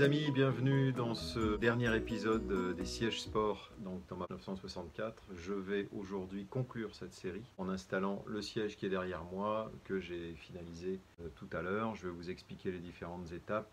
les amis, bienvenue dans ce dernier épisode euh, des sièges sport donc dans 964. Je vais aujourd'hui conclure cette série en installant le siège qui est derrière moi que j'ai finalisé euh, tout à l'heure. Je vais vous expliquer les différentes étapes.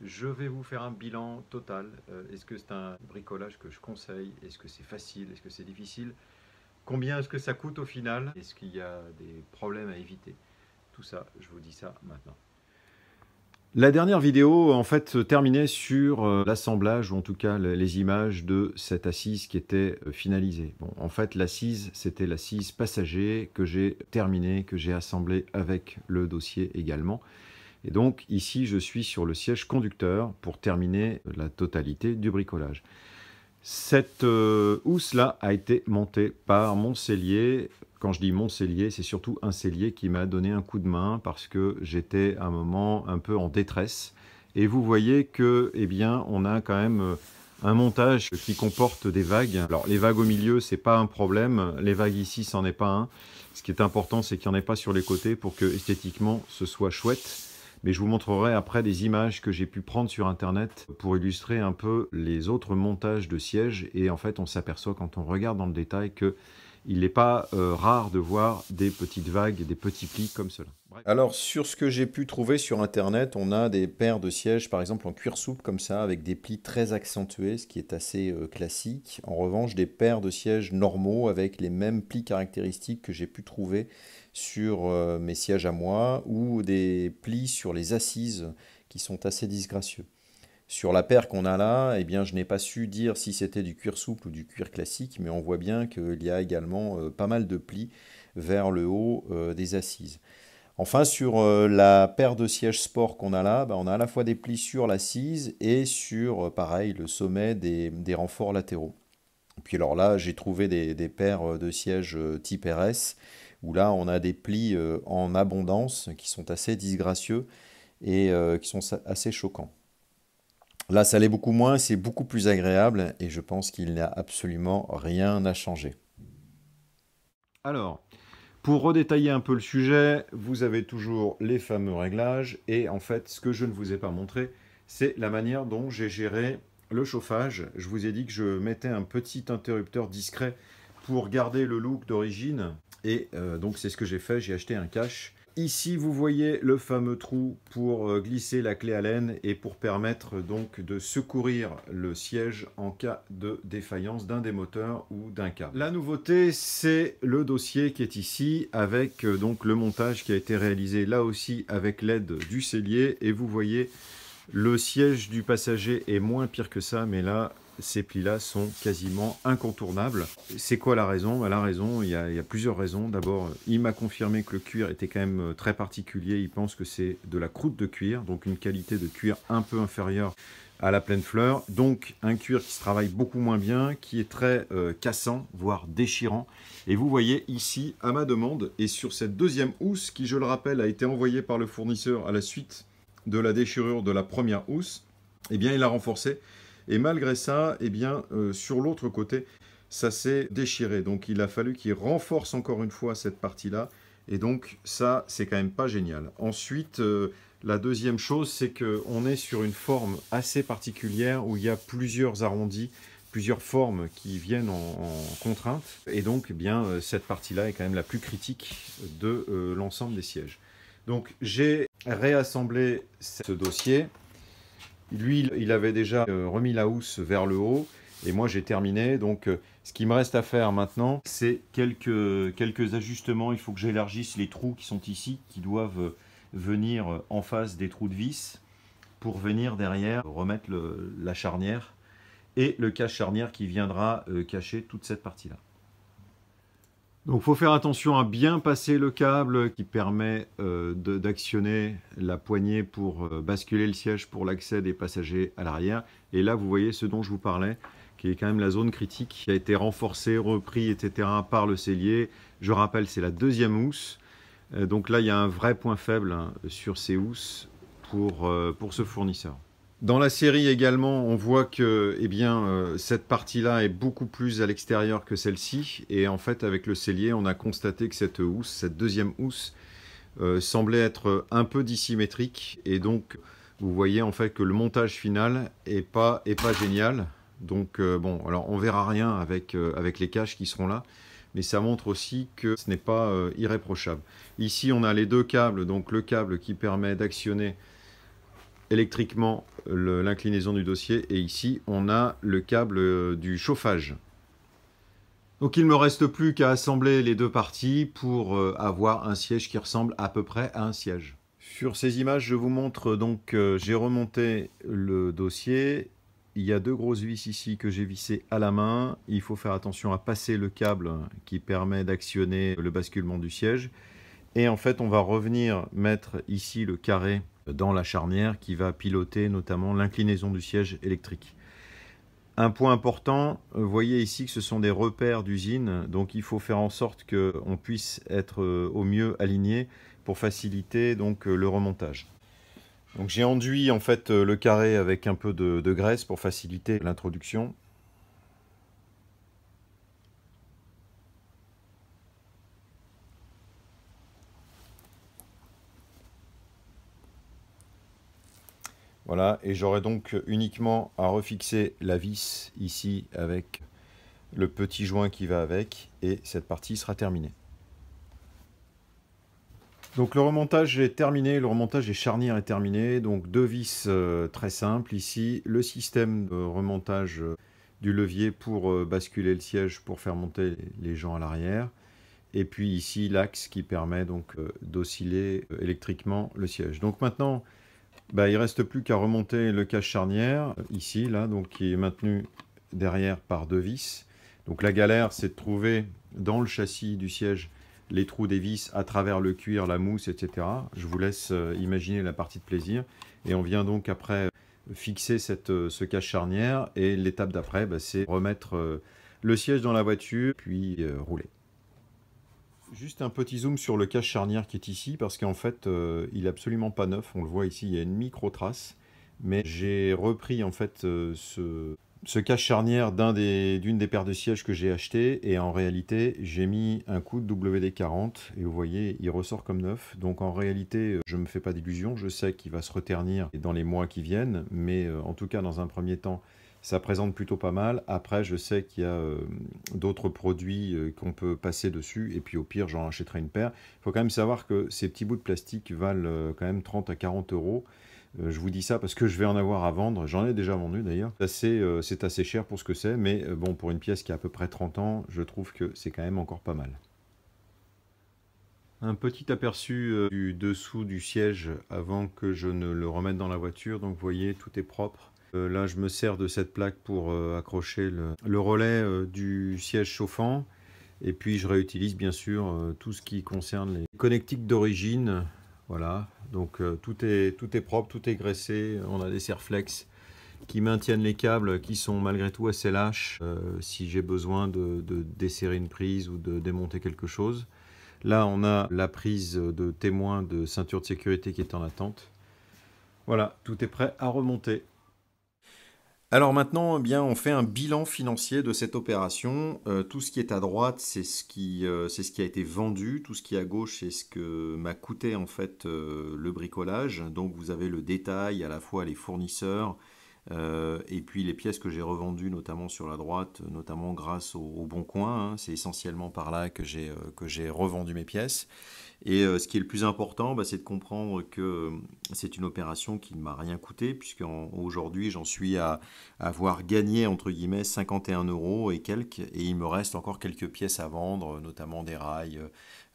Je vais vous faire un bilan total. Euh, est-ce que c'est un bricolage que je conseille Est-ce que c'est facile Est-ce que c'est difficile Combien est-ce que ça coûte au final Est-ce qu'il y a des problèmes à éviter Tout ça, je vous dis ça maintenant. La dernière vidéo, en fait, terminait sur euh, l'assemblage, ou en tout cas les images de cette assise qui était euh, finalisée. en fait, l'assise, c'était l'assise passager que j'ai terminée, que j'ai assemblée avec le dossier également. Et donc, ici, je suis sur le siège conducteur pour terminer euh, la totalité du bricolage. Cette housse-là a été montée par mon cellier quand je dis mon cellier, c'est surtout un cellier qui m'a donné un coup de main parce que j'étais à un moment un peu en détresse. Et vous voyez que, eh bien, on a quand même euh, un montage qui comporte des vagues. Alors les vagues au milieu, c'est pas un problème. Les vagues ici, c'en est pas un. Ce qui est important, c'est qu'il n'y en ait pas sur les côtés pour que esthétiquement ce soit chouette. Mais je vous montrerai après des images que j'ai pu prendre sur internet pour illustrer un peu les autres montages de sièges. Et en fait, on s'aperçoit quand on regarde dans le détail que il n'est pas euh, rare de voir des petites vagues, des petits plis comme cela. Alors, sur ce que j'ai pu trouver sur Internet, on a des paires de sièges, par exemple en cuir souple comme ça, avec des plis très accentués, ce qui est assez euh, classique. En revanche, des paires de sièges normaux avec les mêmes plis caractéristiques que j'ai pu trouver sur euh, mes sièges à moi, ou des plis sur les assises qui sont assez disgracieux. Sur la paire qu'on a là, eh bien, je n'ai pas su dire si c'était du cuir souple ou du cuir classique, mais on voit bien qu'il y a également euh, pas mal de plis vers le haut euh, des assises. Enfin, sur euh, la paire de sièges sport qu'on a là, bah, on a à la fois des plis sur l'assise et sur, pareil, le sommet des, renforts latéraux. Puis alors là, j'ai trouvé des, des, paires de sièges type RS, où là, on a des plis en abondance qui sont assez disgracieux et qui sont assez choquants. Là, ça l'est beaucoup moins, c'est beaucoup plus agréable et je pense qu'il n'y a absolument rien à changer. Alors, pour redétailler un peu le sujet, vous avez toujours les fameux réglages et en fait, ce que je ne vous ai pas montré, c'est la manière dont j'ai géré le chauffage. Je vous ai dit que je mettais un petit interrupteur discret pour garder le look d'origine et euh, donc c'est ce que j'ai fait, j'ai acheté un cache Ici, vous voyez le fameux trou pour euh, glisser la clé Allen et pour permettre euh, donc de secourir le siège en cas de défaillance d'un des moteurs ou d'un câble. La nouveauté, c'est le dossier qui est ici avec euh, donc le montage qui a été réalisé là aussi avec l'aide du cellier et vous voyez le siège du passager est moins pire que ça, mais là, ces plis-là sont quasiment incontournables. C'est quoi la raison bah, La raison, il y, a, plusieurs raisons. D'abord, il m'a confirmé que le cuir était quand même euh, très particulier. Il pense que c'est de la croûte de cuir, donc une qualité de cuir un peu inférieure à la pleine fleur. Donc un cuir qui se travaille beaucoup moins bien, qui est très euh, cassant, voire déchirant. Et vous voyez ici, à ma demande, et sur cette deuxième housse, qui je le rappelle a été envoyée par le fournisseur à la suite de la déchirure de la première housse, eh bien il a renforcé et malgré ça, eh bien, euh, sur l'autre côté, ça s'est déchiré. Donc il a fallu qu'il renforce encore une fois cette partie-là. Et donc ça, c'est quand même pas génial. Ensuite, euh, la deuxième chose, c'est qu'on est sur une forme assez particulière où il y a plusieurs arrondis plusieurs formes qui viennent en, contrainte. Et donc, eh bien, euh, cette partie-là est quand même la plus critique de l'ensemble des sièges. Donc, j'ai réassemblé ce dossier. Lui, il avait déjà euh, remis la housse vers le haut et moi j'ai terminé. Donc euh, ce qui me reste à faire maintenant, c'est quelques, ajustements. Il faut que j'élargisse les trous qui sont ici, qui doivent euh, venir en face des trous de vis pour venir derrière remettre la charnière et le cache charnière qui viendra cacher toute cette partie-là. Donc faut faire attention à bien passer le câble qui permet euh, d'actionner la poignée pour euh, basculer le siège pour l'accès des passagers à l'arrière. Et là, vous voyez ce dont je vous parlais, qui est quand même la zone critique qui a été renforcée, repris, etc. par le cellier. Je rappelle, c'est la deuxième housse. Euh, donc là, il y a un vrai point faible hein, sur ces housses pour, pour ce fournisseur. Dans la série également, on voit que eh bien, euh, cette partie-là est beaucoup plus à l'extérieur que celle-ci. Et en fait, avec le cellier, on a constaté que cette housse, cette deuxième housse, euh, semblait être un peu dissymétrique. Et donc, vous voyez en fait que le montage final n'est pas, pas génial. Donc, euh, bon, alors on verra rien avec, avec les caches qui seront là. Mais ça montre aussi que ce n'est pas irréprochable. Ici, on a les deux câbles. Donc, le câble qui permet d'actionner électriquement l'inclinaison du dossier et ici on a le câble euh, du chauffage. Donc il ne me reste plus qu'à assembler les deux parties pour euh, avoir un siège qui ressemble à peu près à un siège. Sur ces images, je vous montre donc euh, j'ai remonté le dossier. Il y a deux grosses vis ici que j'ai vissées à la main. Il faut faire attention à passer le câble qui permet d'actionner le basculement du siège. Et en fait, on va revenir mettre ici le carré dans la charnière qui va piloter notamment l'inclinaison du siège électrique. Un point important, vous euh, voyez ici que ce sont des repères d'usine, donc il faut faire en sorte qu'on puisse être euh, au mieux aligné pour faciliter donc euh, le remontage. j'ai enduit en fait le carré avec un peu de graisse pour faciliter l'introduction Voilà, et j'aurai donc uniquement à refixer la vis ici avec le petit joint qui va avec et cette partie sera terminée. Donc le remontage est terminé, le remontage des charnières est terminé, donc deux vis euh, très simples ici, le système de remontage euh, du levier pour euh, basculer le siège pour faire monter les gens à l'arrière, et puis ici l'axe qui permet donc d'osciller électriquement le siège. Donc maintenant bah, il reste plus qu'à remonter le cache charnière, euh, ici, là, donc qui est maintenu derrière par deux vis. Donc la galère, c'est de trouver dans le châssis du siège les trous des vis à travers le cuir, la mousse, etc. Je vous laisse euh, imaginer la partie de plaisir. Et on vient donc après euh, fixer cette, ce cache charnière. Et l'étape d'après, bah, c'est remettre le siège dans la voiture, puis rouler. Juste un petit zoom sur le cache charnière qui est ici, parce qu'en fait, euh, il n'est absolument pas neuf. On le voit ici, il y a une micro-trace. Mais j'ai repris en fait euh, ce, cache charnière d'une des, paires de sièges que j'ai acheté. Et en réalité, j'ai mis un coup de WD-40. Et vous voyez, il ressort comme neuf. Donc en réalité, euh, je ne me fais pas d'illusion, Je sais qu'il va se retenir dans les mois qui viennent. Mais en tout cas, dans un premier temps, ça présente plutôt pas mal. Après, je sais qu'il y a euh, d'autres produits euh, qu'on peut passer dessus. Et puis au pire, j'en achèterai une paire. Il faut quand même savoir que ces petits bouts de plastique valent euh, quand même 30 à 40 euros. Je vous dis ça parce que je vais en avoir à vendre. J'en ai déjà vendu d'ailleurs. C'est assez, cher pour ce que c'est. Mais bon, pour une pièce qui a à peu près 30 ans, je trouve que c'est quand même encore pas mal. Un petit aperçu du dessous du siège avant que je ne le remette dans la voiture. Donc vous voyez, tout est propre. Euh, là, je me sers de cette plaque pour euh, accrocher le, relais euh, du siège chauffant. Et puis, je réutilise bien sûr tout ce qui concerne les connectiques d'origine. Voilà, donc tout, est, tout est propre, tout est graissé. On a des serflex qui maintiennent les câbles qui sont malgré tout assez lâches si j'ai besoin de, de, desserrer une prise ou de démonter quelque chose. Là, on a la prise de témoin de ceinture de sécurité qui est en attente. Voilà, tout est prêt à remonter. Alors maintenant, eh bien, on fait un bilan financier de cette opération. Euh, tout ce qui est à droite, euh, c'est ce, qui, a été vendu. Tout ce qui est à gauche, c'est ce que m'a coûté en fait euh, le bricolage. Donc vous avez le détail, à la fois les fournisseurs, euh, et puis les pièces que j'ai revendues, notamment sur la droite, notamment grâce au, Bon Coin. Hein, c'est essentiellement par là que j'ai, euh, que j'ai revendu mes pièces. Et euh, ce qui est le plus important, bah, c'est de comprendre que c'est une opération qui ne m'a rien coûté, puisque aujourd'hui j'en suis à, avoir gagné entre guillemets 51 euros et quelques, et il me reste encore quelques pièces à vendre, notamment des rails,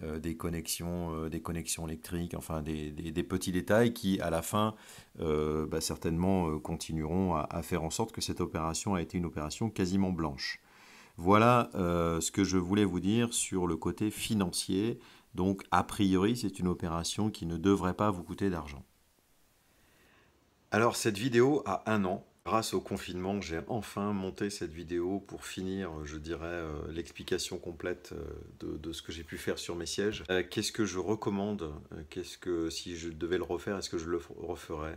des connexions, des connexions électriques, enfin des, petits détails qui à la fin bah, certainement continueront à, faire en sorte que cette opération a été une opération quasiment blanche. Voilà euh, ce que je voulais vous dire sur le côté financier. Donc, a priori, c'est une opération qui ne devrait pas vous coûter d'argent. Alors, cette vidéo a un an. Grâce au confinement, j'ai enfin monté cette vidéo pour finir, je dirais, euh, l'explication complète euh, de, de, ce que j'ai pu faire sur mes sièges. Qu'est-ce que je recommande Qu'est-ce que, si je devais le refaire, est-ce que je le referais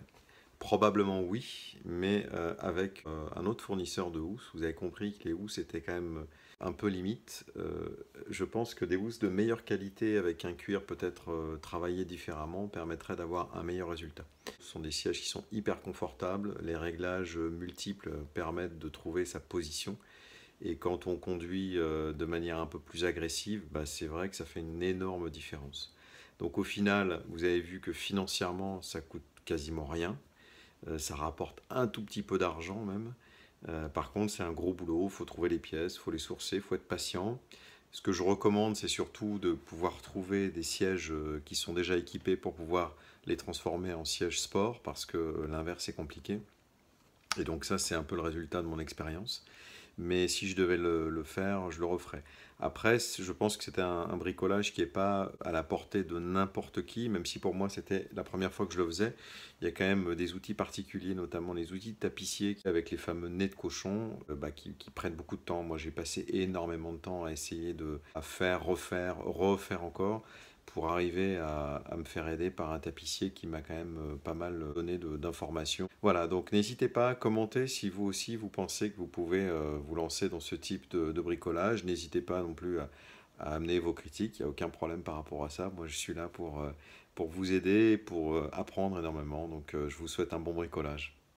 Probablement oui, mais euh, avec euh, un autre fournisseur de housse. Vous avez compris que les housses étaient quand même un peu limite. Euh, je pense que des housses de meilleure qualité avec un cuir peut-être travaillé différemment permettrait d'avoir un meilleur résultat. Ce sont des sièges qui sont hyper confortables. Les réglages multiples permettent de trouver sa position. Et quand on conduit de manière un peu plus agressive, bah, c'est vrai que ça fait une énorme différence. Donc au final, vous avez vu que financièrement, ça coûte quasiment rien. Euh, ça rapporte un tout petit peu d'argent même. Euh, par contre, c'est un gros boulot, il faut trouver les pièces, il faut les sourcer, il faut être patient. Ce que je recommande, c'est surtout de pouvoir trouver des sièges euh, qui sont déjà équipés pour pouvoir les transformer en sièges sport, parce que l'inverse est compliqué. Et donc ça, c'est un peu le résultat de mon expérience mais si je devais le, faire, je le referais. Après, je pense que c'était un, bricolage qui n'est pas à la portée de n'importe qui, même si pour moi c'était la première fois que je le faisais. Il y a quand même des outils particuliers, notamment les outils de tapissier avec les fameux nez de cochon euh, bah, qui, prennent beaucoup de temps. Moi j'ai passé énormément de temps à essayer de faire, refaire, refaire encore pour arriver à, me faire aider par un tapissier qui m'a quand même euh, pas mal donné d'informations. Voilà, donc n'hésitez pas à commenter si vous aussi vous pensez que vous pouvez euh, vous lancer dans ce type de, bricolage. N'hésitez pas non plus à, amener vos critiques, il n'y a aucun problème par rapport à ça. Moi je suis là pour, euh, pour vous aider, pour apprendre énormément, donc je vous souhaite un bon bricolage.